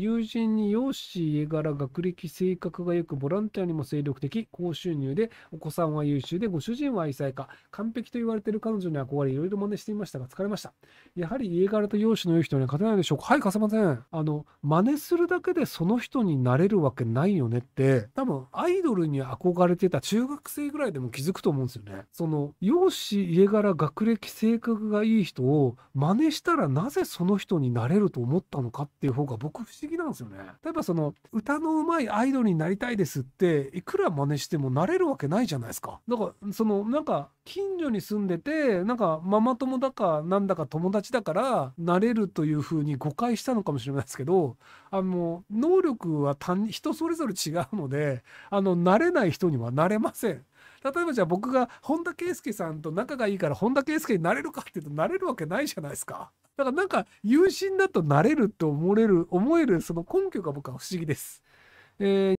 友人に容姿、家柄、学歴、性格が良く、ボランティアにも精力的、高収入で、お子さんは優秀で、ご主人は愛妻家。完璧と言われている彼女に憧れ、いろいろ真似していましたが、疲れました。やはり家柄と容姿の良い人には勝てないでしょうかはい、勝せません。あの、真似するだけでその人になれるわけないよねって、多分、アイドルに憧れてた中学生ぐらいでも気づくと思うんですよね。その、容姿、家柄、学歴、性格がいい人を真似したらなぜその人になれると思ったのかっていう方が僕不思議なんですよね。例えばその歌のうまいアイドルになりたいですっていくら真似してもなれるわけないじゃないですか。だからそのなんか近所に住んでてなんかママ友だかなんだか友達だからなれるというふうに誤解したのかもしれないですけどあの能力は単人それぞれ違うのであの慣れない人にはなれません。例えばじゃあ僕が本田圭佑さんと仲がいいから本田圭佑になれるかっていうとなれるわけないじゃないですか。だからなんか友人だとなれると思える、思えるその根拠が僕は不思議です。えー